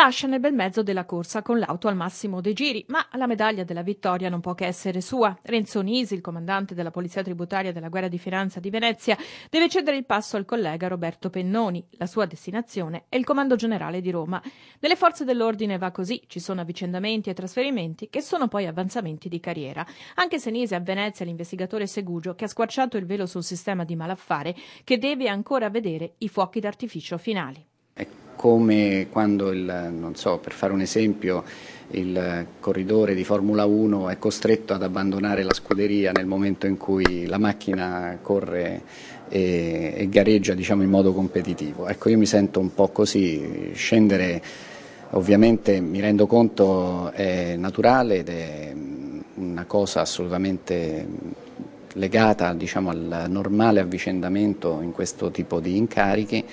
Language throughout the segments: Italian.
lascia nel bel mezzo della corsa con l'auto al massimo dei giri, ma la medaglia della vittoria non può che essere sua. Renzo Nisi, il comandante della Polizia Tributaria della Guerra di Finanza di Venezia, deve cedere il passo al collega Roberto Pennoni. La sua destinazione è il Comando Generale di Roma. Nelle forze dell'ordine va così, ci sono avvicendamenti e trasferimenti che sono poi avanzamenti di carriera. Anche se Nisi a Venezia l'investigatore Segugio che ha squarciato il velo sul sistema di malaffare che deve ancora vedere i fuochi d'artificio finali. È come quando, il, non so, per fare un esempio, il corridore di Formula 1 è costretto ad abbandonare la scuderia nel momento in cui la macchina corre e, e gareggia diciamo, in modo competitivo. Ecco, io mi sento un po' così, scendere ovviamente mi rendo conto è naturale ed è una cosa assolutamente legata diciamo, al normale avvicendamento in questo tipo di incarichi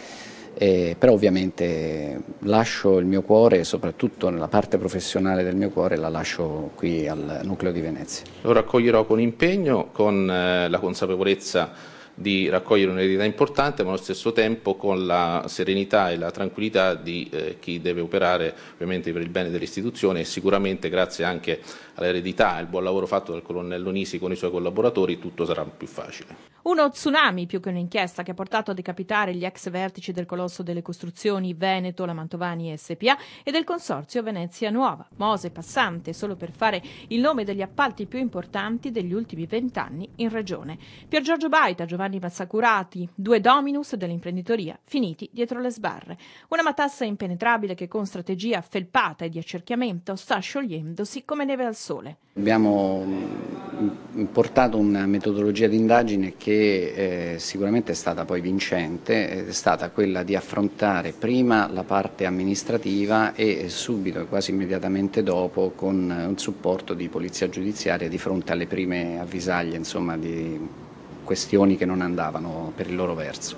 eh, però ovviamente lascio il mio cuore, soprattutto nella parte professionale del mio cuore, la lascio qui al Nucleo di Venezia. Lo raccoglierò con impegno, con eh, la consapevolezza di raccogliere un'eredità importante, ma allo stesso tempo con la serenità e la tranquillità di eh, chi deve operare ovviamente per il bene dell'istituzione e sicuramente grazie anche all'eredità e al buon lavoro fatto dal colonnello Nisi con i suoi collaboratori tutto sarà più facile. Uno tsunami più che un'inchiesta che ha portato a decapitare gli ex vertici del colosso delle costruzioni Veneto, la Mantovani SPA e del consorzio Venezia Nuova, Mose Passante, solo per fare il nome degli appalti più importanti degli ultimi vent'anni in regione. Pier Giorgio Baita, Giovanni Giovanni Massacurati, due dominus dell'imprenditoria finiti dietro le sbarre. Una matassa impenetrabile che con strategia felpata e di accerchiamento sta sciogliendosi come neve al sole. Abbiamo mm, portato una metodologia di indagine che eh, sicuramente è stata poi vincente, è stata quella di affrontare prima la parte amministrativa e subito, quasi immediatamente dopo, con un supporto di polizia giudiziaria di fronte alle prime avvisaglie insomma, di questioni che non andavano per il loro verso.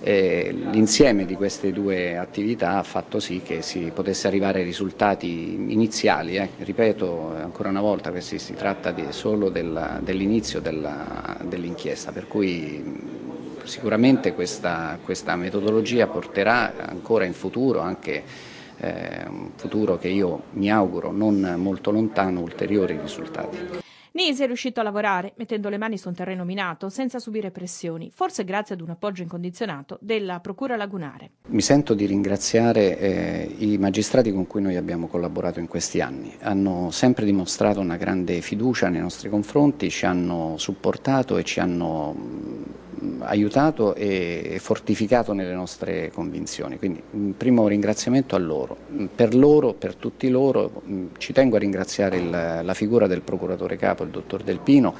L'insieme di queste due attività ha fatto sì che si potesse arrivare ai risultati iniziali, eh. ripeto ancora una volta che si tratta di, solo dell'inizio dell dell'inchiesta, per cui sicuramente questa, questa, metodologia porterà ancora in futuro anche eh, un futuro che io mi auguro non molto lontano ulteriori risultati. Nisi è riuscito a lavorare mettendo le mani su un terreno minato senza subire pressioni, forse grazie ad un appoggio incondizionato della Procura Lagunare. Mi sento di ringraziare eh, i magistrati con cui noi abbiamo collaborato in questi anni. Hanno sempre dimostrato una grande fiducia nei nostri confronti, ci hanno supportato e ci hanno mm, aiutato e fortificato nelle nostre convinzioni. Quindi un primo ringraziamento a loro. Per loro, per tutti loro, ci tengo a ringraziare il, la figura del procuratore capo, il dottor Del Pino,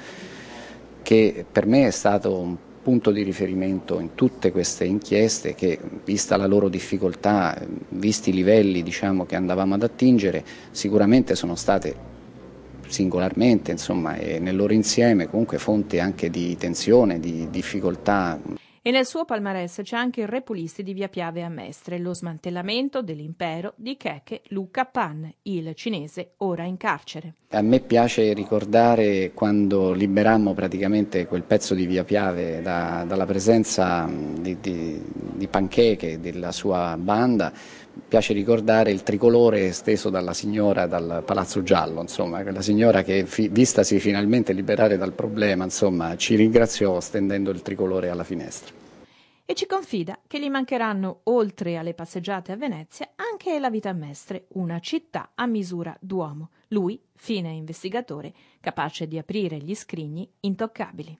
che per me è stato un punto di riferimento in tutte queste inchieste che, vista la loro difficoltà, visti i livelli diciamo, che andavamo ad attingere, sicuramente sono state singolarmente, insomma, e nel loro insieme comunque fonte anche di tensione, di difficoltà. E nel suo palmarès c'è anche il Repulisti di Via Piave a Mestre, lo smantellamento dell'impero di Keke Luca Pan, il cinese ora in carcere. A me piace ricordare quando liberammo praticamente quel pezzo di via Piave da, dalla presenza di, di, di Pancheche e della sua banda, piace ricordare il tricolore steso dalla signora dal Palazzo Giallo, insomma, quella signora che fi, vistasi finalmente liberare dal problema, insomma, ci ringraziò stendendo il tricolore alla finestra e ci confida che gli mancheranno, oltre alle passeggiate a Venezia, anche la vita a Mestre, una città a misura d'uomo, lui, fine investigatore, capace di aprire gli scrigni intoccabili.